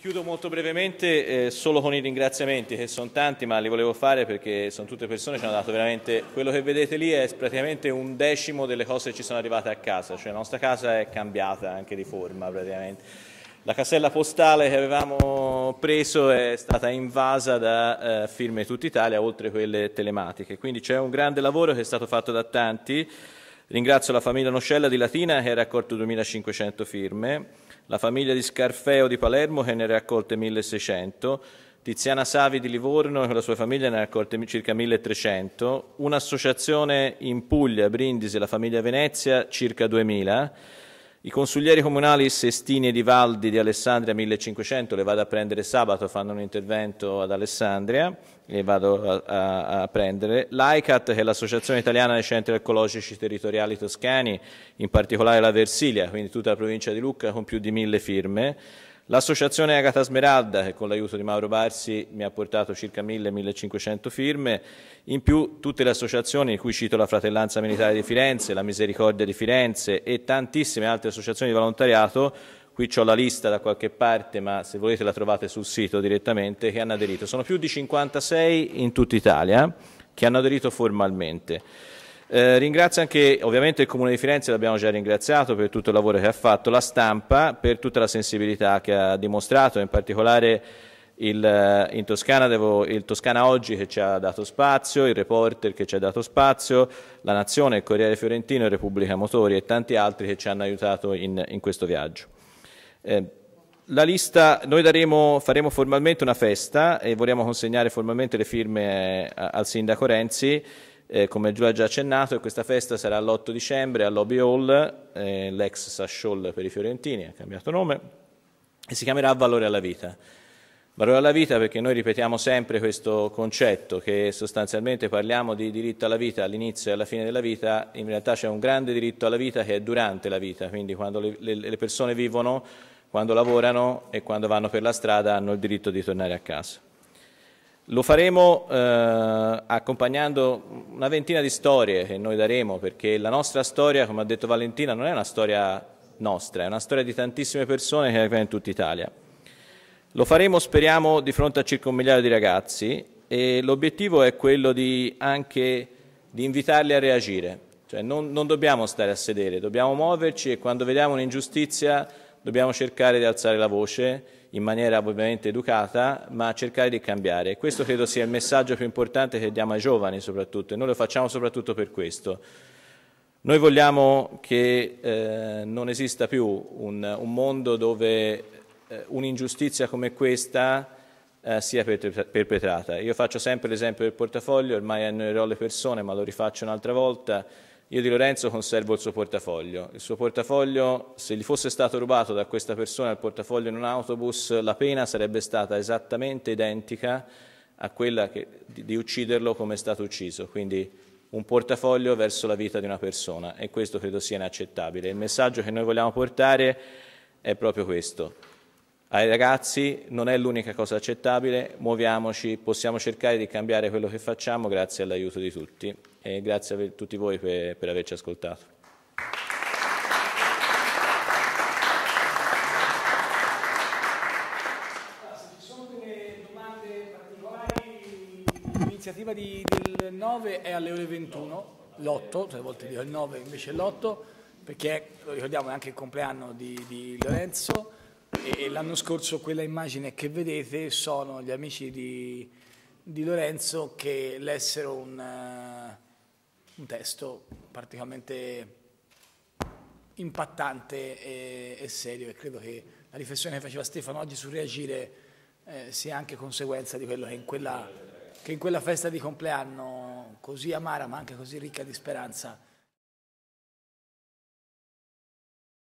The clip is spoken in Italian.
Chiudo molto brevemente eh, solo con i ringraziamenti che sono tanti ma li volevo fare perché sono tutte persone che ci hanno dato veramente quello che vedete lì è praticamente un decimo delle cose che ci sono arrivate a casa, cioè la nostra casa è cambiata anche di forma praticamente. La casella postale che avevamo preso è stata invasa da eh, firme tutta Italia, oltre quelle telematiche. Quindi c'è un grande lavoro che è stato fatto da tanti. Ringrazio la famiglia Nocella di Latina che ha raccolto 2.500 firme, la famiglia di Scarfeo di Palermo che ne ha raccolte 1.600, Tiziana Savi di Livorno e la sua famiglia ne ha raccolte circa 1.300, un'associazione in Puglia, Brindisi, la famiglia Venezia, circa 2.000, i consiglieri comunali Sestini e Di di Alessandria 1500, le vado a prendere sabato, fanno un intervento ad Alessandria, le vado a, a prendere. L'ICAT, che è l'Associazione Italiana dei Centri Ecologici Territoriali Toscani, in particolare la Versilia, quindi tutta la provincia di Lucca, con più di mille firme. L'associazione Agata Smeralda, che con l'aiuto di Mauro Barsi mi ha portato circa 1000-1500 firme, in più tutte le associazioni, di cui cito la Fratellanza Militare di Firenze, la Misericordia di Firenze e tantissime altre associazioni di volontariato, qui ho la lista da qualche parte, ma se volete la trovate sul sito direttamente, che hanno aderito. Sono più di 56 in tutta Italia che hanno aderito formalmente. Eh, ringrazio anche ovviamente il Comune di Firenze, l'abbiamo già ringraziato per tutto il lavoro che ha fatto, la stampa per tutta la sensibilità che ha dimostrato, in particolare il, in Toscana, devo, il Toscana Oggi che ci ha dato spazio, il Reporter che ci ha dato spazio, la Nazione, il Corriere Fiorentino, Repubblica Motori e tanti altri che ci hanno aiutato in, in questo viaggio. Eh, la lista, noi daremo, faremo formalmente una festa e vogliamo consegnare formalmente le firme eh, al Sindaco Renzi eh, come già accennato, questa festa sarà l'8 dicembre all'Obi Hall, eh, l'ex Sasciol per i fiorentini, ha cambiato nome, e si chiamerà Valore alla Vita. Valore alla Vita perché noi ripetiamo sempre questo concetto che sostanzialmente parliamo di diritto alla vita all'inizio e alla fine della vita, in realtà c'è un grande diritto alla vita che è durante la vita, quindi quando le persone vivono, quando lavorano e quando vanno per la strada hanno il diritto di tornare a casa. Lo faremo eh, accompagnando una ventina di storie che noi daremo, perché la nostra storia, come ha detto Valentina, non è una storia nostra, è una storia di tantissime persone che arrivano in tutta Italia. Lo faremo, speriamo, di fronte a circa un migliaio di ragazzi e l'obiettivo è quello di anche di invitarli a reagire. Cioè non, non dobbiamo stare a sedere, dobbiamo muoverci e quando vediamo un'ingiustizia dobbiamo cercare di alzare la voce in maniera ovviamente educata, ma cercare di cambiare. Questo credo sia il messaggio più importante che diamo ai giovani soprattutto, e noi lo facciamo soprattutto per questo. Noi vogliamo che eh, non esista più un, un mondo dove eh, un'ingiustizia come questa eh, sia perpetrata. Io faccio sempre l'esempio del portafoglio, ormai annoierò le persone, ma lo rifaccio un'altra volta. Io di Lorenzo conservo il suo portafoglio. Il suo portafoglio, se gli fosse stato rubato da questa persona il portafoglio in un autobus, la pena sarebbe stata esattamente identica a quella che, di, di ucciderlo come è stato ucciso. Quindi un portafoglio verso la vita di una persona e questo credo sia inaccettabile. Il messaggio che noi vogliamo portare è proprio questo ai ragazzi non è l'unica cosa accettabile, muoviamoci, possiamo cercare di cambiare quello che facciamo grazie all'aiuto di tutti e grazie a tutti voi per, per averci ascoltato. L'iniziativa del 9 è alle ore 21, l'8, tre volte dire il 9 invece l'8, perché lo ricordiamo è anche il compleanno di, di Lorenzo e l'anno scorso quella immagine che vedete sono gli amici di, di Lorenzo che lessero un, uh, un testo particolarmente impattante e, e, serio e credo che la riflessione che faceva Stefano oggi sul reagire eh, sia anche conseguenza di quello che in, quella, che in quella festa di compleanno così amara ma anche così ricca di speranza